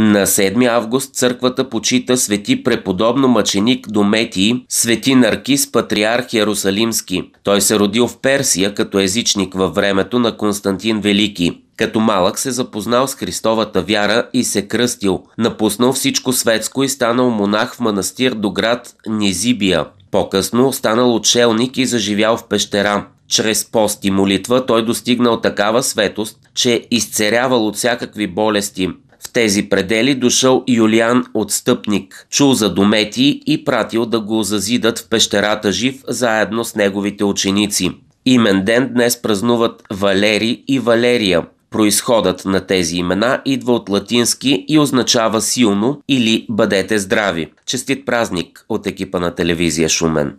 На 7 август църквата почита свети преподобно мъченик Дометий, свети наркис патриарх Ярусалимски. Той се родил в Персия като езичник във времето на Константин Велики. Като малък се запознал с Христовата вяра и се кръстил. Напуснал всичко светско и станал монах в манастир до град Низибия. По-късно станал отшелник и заживял в пещера. Чрез пост и молитва той достигнал такава светост, че изцерявал от всякакви болести – в тези предели дошъл Юлиан Отстъпник, чул за Домети и пратил да го зазидат в пещерата жив заедно с неговите ученици. Имен ден днес празнуват Валери и Валерия. Произходът на тези имена идва от латински и означава силно или бъдете здрави. Честит празник от екипа на телевизия Шумен.